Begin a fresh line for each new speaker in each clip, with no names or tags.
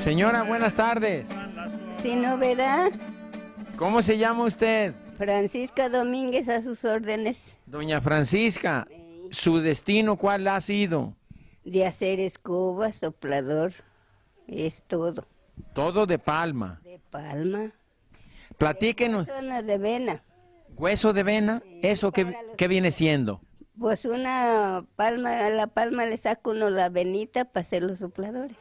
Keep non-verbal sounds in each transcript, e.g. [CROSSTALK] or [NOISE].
Señora, buenas tardes. no, verá. ¿Cómo
se llama usted? Francisca Domínguez a sus órdenes.
Doña Francisca, ¿su destino cuál ha sido?
De hacer escoba, soplador,
es todo. Todo de palma. De palma. Platíquenos. Hueso de vena. ¿Hueso de vena? ¿Eso qué, qué, viene siendo?
Pues una palma, a la palma le saco uno la venita para hacer los sopladores.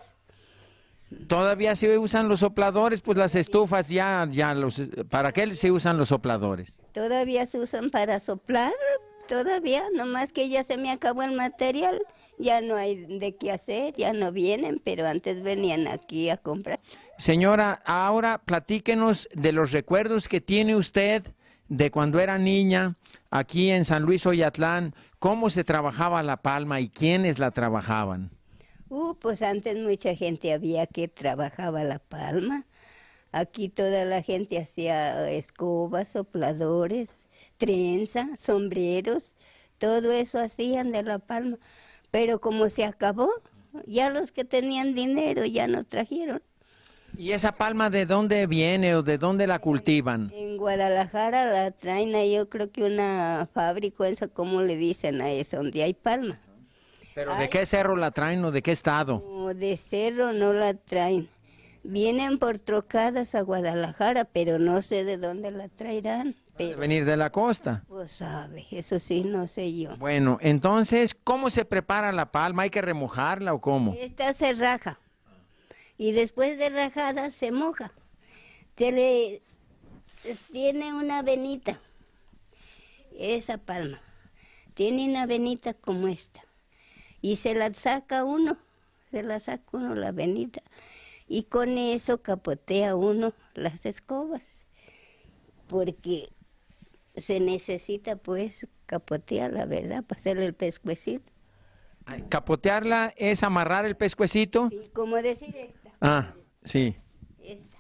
Todavía se usan los sopladores, pues las estufas ya, ya los, ¿para qué se usan los sopladores?
Todavía se usan para soplar, todavía, nomás que ya se me acabó el material, ya no hay de qué hacer, ya no vienen, pero antes venían aquí a comprar.
Señora, ahora platíquenos de los recuerdos que tiene usted de cuando era niña aquí en San Luis Oyatlán, cómo se trabajaba la palma y quiénes la trabajaban.
Uh, pues antes mucha gente había que trabajaba la palma. Aquí toda la gente hacía escobas, sopladores, trenza, sombreros, todo eso hacían de la palma. Pero como se acabó, ya los que tenían dinero ya no trajeron.
¿Y esa palma de dónde viene o de dónde la cultivan?
En, Guadalajara la traen, yo creo que una fábrica, eso le dicen a eso, donde hay palma.
¿Pero de qué cerro la traen o de qué estado?
de cerro no la traen. Vienen por trocadas a Guadalajara, pero no sé de dónde la traerán. Pero...
venir de la costa.
Pues sabe, eso sí, no sé yo.
Bueno, entonces, ¿cómo se prepara la palma? ¿Hay que remojarla o cómo?
Esta se raja y después de rajada se moja. tiene una venita, esa palma, tiene una venita como esta y se la saca uno, se la saca uno la venita y con eso capotea uno las escobas, porque se necesita pues
capotearla, ¿verdad? Para hacerle el pescuecito. Capotearla es amarrar el pescuecito. Sí,
como decir
esta. Ah, sí. Esta.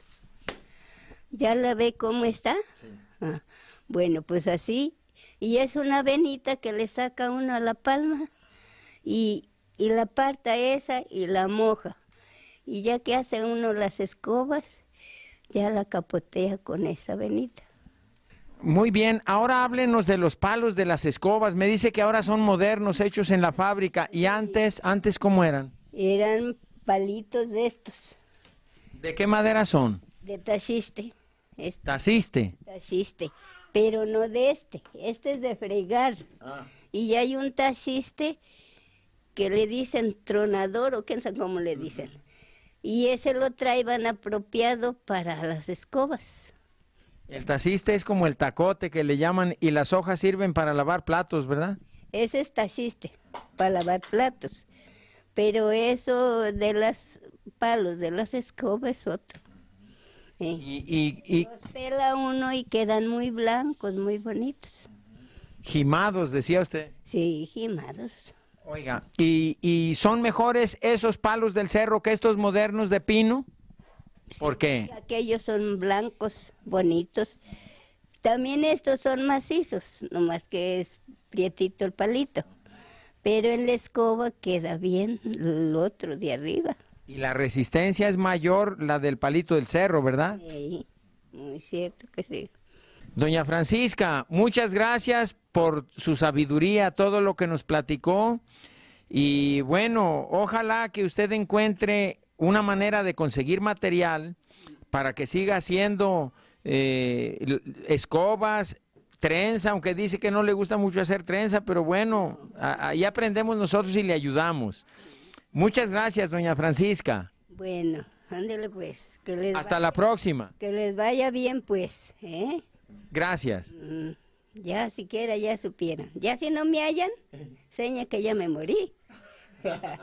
¿Ya la ve cómo está? Sí. Ah, bueno, pues así. Y es una venita que le saca uno a la palma y, y la parta esa y la moja. Y ya que hace uno las escobas, ya la capotea con esa venita.
Muy bien, ahora háblenos de los palos de las escobas. Me dice que ahora son modernos, hechos en la fábrica. ¿Y antes, antes cómo eran?
Eran palitos de estos. ¿De qué madera son? De tachiste. Este. Tachiste, pero no de este. Este es de fregar. Ah. y Y hay un tachiste que le dicen tronador o qué sabe cómo le dicen. Y ese lo traían apropiado para las escobas.
El taciste es como el tacote que le llaman y las hojas sirven para lavar platos, ¿verdad?
Ese es taciste, para lavar platos. Pero eso de las palos, de las escobas es otro.
Y, y, y...
pela uno y quedan muy blancos, muy bonitos.
Jimados, decía usted.
Sí, jimados.
Oiga, ¿y, ¿y, son mejores esos palos del cerro que estos modernos de pino? ¿Por qué?
Aquellos son blancos, bonitos. También estos son macizos, nomás que es prietito el palito. Pero en la escoba queda bien el otro de arriba.
Y la resistencia es mayor la del palito del cerro, ¿verdad?
Sí, muy cierto que sí.
Doña Francisca, muchas gracias por su sabiduría, todo lo que nos platicó. Y bueno, ojalá que usted encuentre una manera de conseguir material para que siga haciendo eh, escobas, trenza, aunque dice que no le gusta mucho hacer trenza, pero bueno, ahí aprendemos nosotros y le ayudamos. Muchas gracias, doña Francisca.
Bueno, ándele pues. Hasta la
próxima.
Que les vaya bien pues. ¿eh?
Gracias.
Mm, ya siquiera ya supieran. Ya si no me hallan, seña que ya me morí.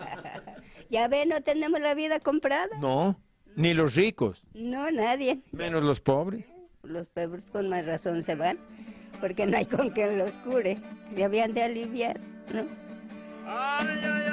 [LAUGHS] ya ve, no tenemos la vida comprada.
No, ni los ricos.
No, nadie.
Menos los pobres.
Los pobres con más razón se van, porque no hay con quien los cure. Se habían de aliviar, ¿no?